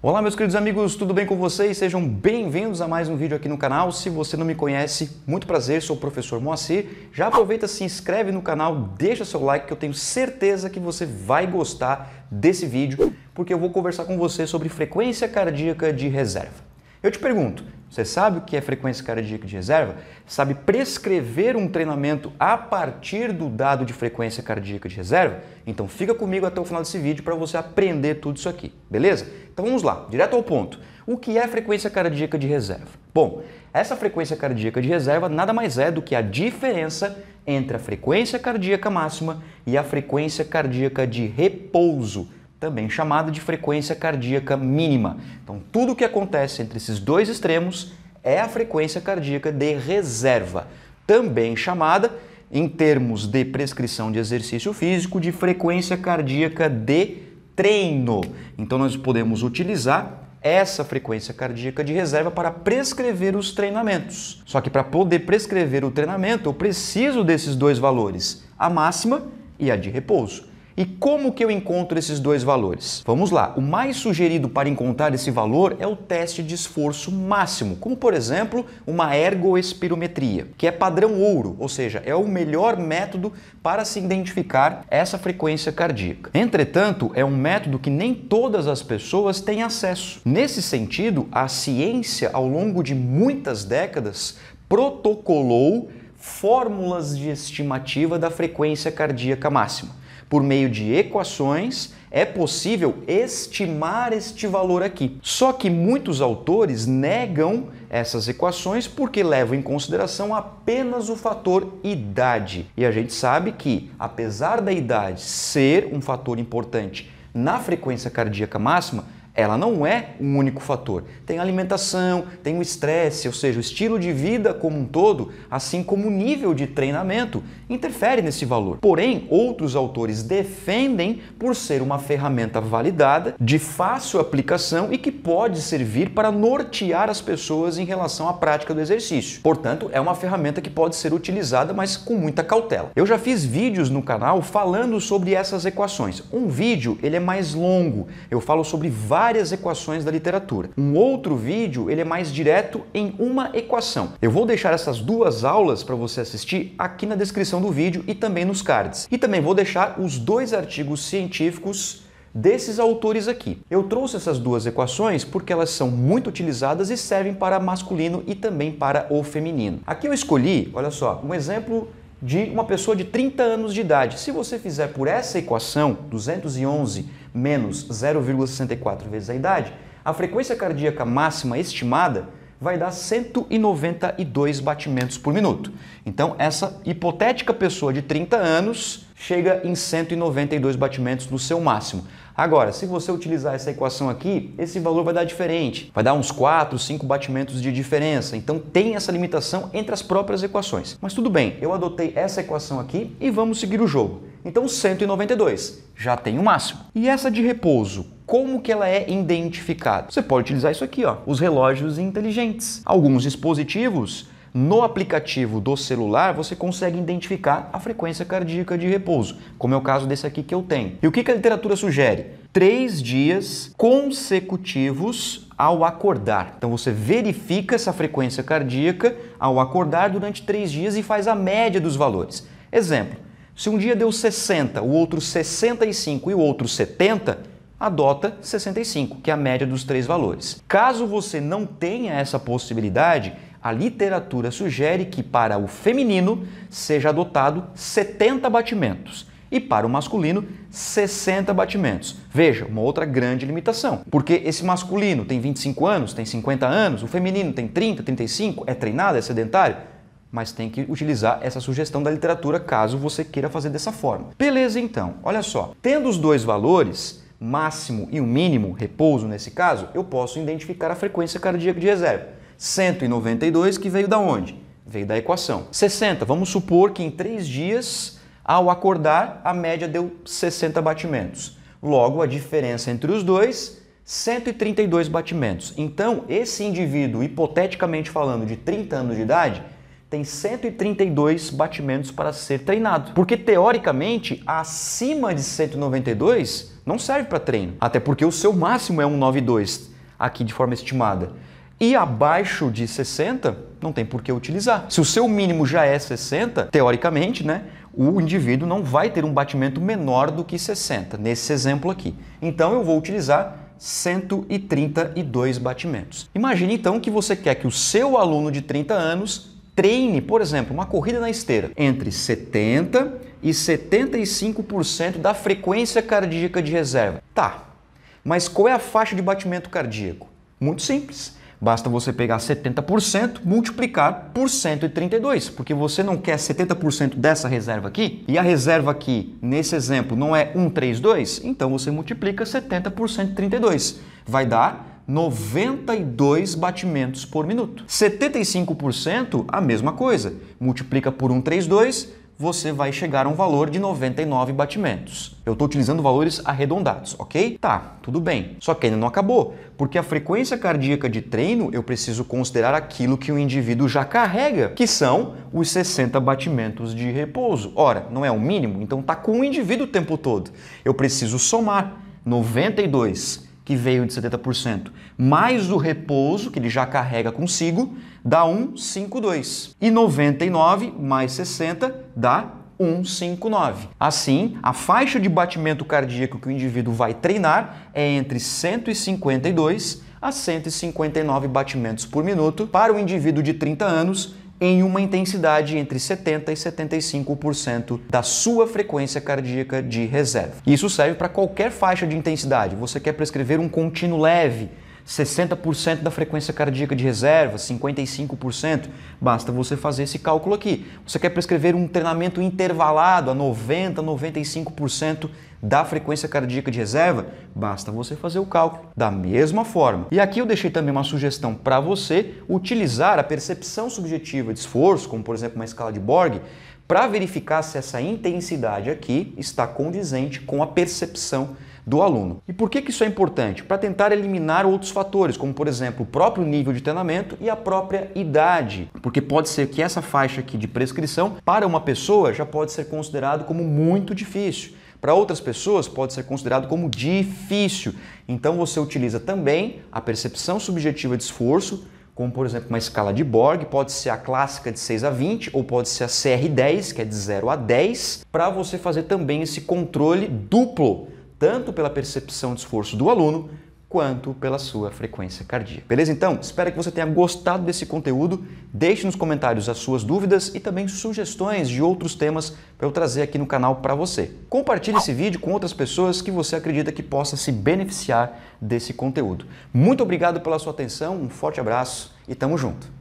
Olá meus queridos amigos, tudo bem com vocês? Sejam bem-vindos a mais um vídeo aqui no canal. Se você não me conhece, muito prazer, sou o professor Moacir. Já aproveita, se inscreve no canal, deixa seu like que eu tenho certeza que você vai gostar desse vídeo, porque eu vou conversar com você sobre frequência cardíaca de reserva. Eu te pergunto, você sabe o que é frequência cardíaca de reserva? Sabe prescrever um treinamento a partir do dado de frequência cardíaca de reserva? Então fica comigo até o final desse vídeo para você aprender tudo isso aqui, beleza? Então vamos lá, direto ao ponto. O que é frequência cardíaca de reserva? Bom, essa frequência cardíaca de reserva nada mais é do que a diferença entre a frequência cardíaca máxima e a frequência cardíaca de repouso também chamada de frequência cardíaca mínima. Então, tudo o que acontece entre esses dois extremos é a frequência cardíaca de reserva, também chamada, em termos de prescrição de exercício físico, de frequência cardíaca de treino. Então, nós podemos utilizar essa frequência cardíaca de reserva para prescrever os treinamentos. Só que para poder prescrever o treinamento, eu preciso desses dois valores, a máxima e a de repouso. E como que eu encontro esses dois valores? Vamos lá. O mais sugerido para encontrar esse valor é o teste de esforço máximo, como por exemplo, uma ergoespirometria, que é padrão ouro, ou seja, é o melhor método para se identificar essa frequência cardíaca. Entretanto, é um método que nem todas as pessoas têm acesso. Nesse sentido, a ciência ao longo de muitas décadas protocolou fórmulas de estimativa da frequência cardíaca máxima por meio de equações, é possível estimar este valor aqui. Só que muitos autores negam essas equações porque levam em consideração apenas o fator idade. E a gente sabe que, apesar da idade ser um fator importante na frequência cardíaca máxima, ela não é um único fator. Tem alimentação, tem o estresse, ou seja, o estilo de vida como um todo, assim como o nível de treinamento, interfere nesse valor. Porém, outros autores defendem por ser uma ferramenta validada, de fácil aplicação e que pode servir para nortear as pessoas em relação à prática do exercício. Portanto, é uma ferramenta que pode ser utilizada, mas com muita cautela. Eu já fiz vídeos no canal falando sobre essas equações. Um vídeo, ele é mais longo. Eu falo sobre várias várias equações da literatura. Um outro vídeo, ele é mais direto em uma equação. Eu vou deixar essas duas aulas para você assistir aqui na descrição do vídeo e também nos cards. E também vou deixar os dois artigos científicos desses autores aqui. Eu trouxe essas duas equações porque elas são muito utilizadas e servem para masculino e também para o feminino. Aqui eu escolhi, olha só, um exemplo de uma pessoa de 30 anos de idade. Se você fizer por essa equação, 211 menos 0,64 vezes a idade, a frequência cardíaca máxima estimada vai dar 192 batimentos por minuto. Então, essa hipotética pessoa de 30 anos chega em 192 batimentos no seu máximo. Agora, se você utilizar essa equação aqui, esse valor vai dar diferente. Vai dar uns 4, 5 batimentos de diferença. Então tem essa limitação entre as próprias equações. Mas tudo bem, eu adotei essa equação aqui e vamos seguir o jogo. Então 192 já tem o máximo. E essa de repouso, como que ela é identificada? Você pode utilizar isso aqui, ó, os relógios inteligentes. Alguns dispositivos no aplicativo do celular você consegue identificar a frequência cardíaca de repouso, como é o caso desse aqui que eu tenho. E o que a literatura sugere? Três dias consecutivos ao acordar. Então você verifica essa frequência cardíaca ao acordar durante três dias e faz a média dos valores. Exemplo, se um dia deu 60, o outro 65 e o outro 70, adota 65, que é a média dos três valores. Caso você não tenha essa possibilidade, a literatura sugere que para o feminino seja adotado 70 batimentos e para o masculino 60 batimentos. Veja, uma outra grande limitação, porque esse masculino tem 25 anos, tem 50 anos, o feminino tem 30, 35, é treinado, é sedentário mas tem que utilizar essa sugestão da literatura caso você queira fazer dessa forma. Beleza, então, olha só. Tendo os dois valores, máximo e o mínimo, repouso nesse caso, eu posso identificar a frequência cardíaca de reserva. 192, que veio da onde? Veio da equação. 60, vamos supor que em três dias, ao acordar, a média deu 60 batimentos. Logo, a diferença entre os dois 132 batimentos. Então, esse indivíduo, hipoteticamente falando, de 30 anos de idade, tem 132 batimentos para ser treinado. Porque teoricamente, acima de 192 não serve para treino, até porque o seu máximo é 192 aqui de forma estimada. E abaixo de 60 não tem por que utilizar. Se o seu mínimo já é 60, teoricamente, né, o indivíduo não vai ter um batimento menor do que 60, nesse exemplo aqui. Então eu vou utilizar 132 batimentos. Imagine então que você quer que o seu aluno de 30 anos treine, por exemplo, uma corrida na esteira entre 70% e 75% da frequência cardíaca de reserva. Tá, mas qual é a faixa de batimento cardíaco? Muito simples. Basta você pegar 70%, multiplicar por 132, porque você não quer 70% dessa reserva aqui, e a reserva aqui, nesse exemplo, não é 132, então você multiplica 70 por 132. Vai dar 92 batimentos por minuto. 75%, a mesma coisa. Multiplica por 132, você vai chegar a um valor de 99 batimentos. Eu estou utilizando valores arredondados, ok? Tá, tudo bem. Só que ainda não acabou, porque a frequência cardíaca de treino eu preciso considerar aquilo que o indivíduo já carrega, que são os 60 batimentos de repouso. Ora, não é o mínimo, então tá com o indivíduo o tempo todo. Eu preciso somar 92 que veio de 70%, mais o repouso, que ele já carrega consigo, dá 1,52. E 99 mais 60 dá 159. Assim, a faixa de batimento cardíaco que o indivíduo vai treinar é entre 152 a 159 batimentos por minuto para o indivíduo de 30 anos em uma intensidade entre 70% e 75% da sua frequência cardíaca de reserva. Isso serve para qualquer faixa de intensidade. Você quer prescrever um contínuo leve, 60% da frequência cardíaca de reserva, 55%. Basta você fazer esse cálculo aqui. Você quer prescrever um treinamento intervalado a 90%, 95% da frequência cardíaca de reserva? Basta você fazer o cálculo da mesma forma. E aqui eu deixei também uma sugestão para você utilizar a percepção subjetiva de esforço, como por exemplo uma escala de Borg, para verificar se essa intensidade aqui está condizente com a percepção do aluno. E por que, que isso é importante? Para tentar eliminar outros fatores, como por exemplo o próprio nível de treinamento e a própria idade, porque pode ser que essa faixa aqui de prescrição para uma pessoa já pode ser considerado como muito difícil. Para outras pessoas, pode ser considerado como difícil. Então, você utiliza também a percepção subjetiva de esforço, como por exemplo uma escala de Borg, pode ser a clássica de 6 a 20 ou pode ser a CR10, que é de 0 a 10, para você fazer também esse controle duplo tanto pela percepção de esforço do aluno quanto pela sua frequência cardíaca. Beleza? Então, espero que você tenha gostado desse conteúdo. Deixe nos comentários as suas dúvidas e também sugestões de outros temas para eu trazer aqui no canal para você. Compartilhe esse vídeo com outras pessoas que você acredita que possa se beneficiar desse conteúdo. Muito obrigado pela sua atenção, um forte abraço e tamo junto!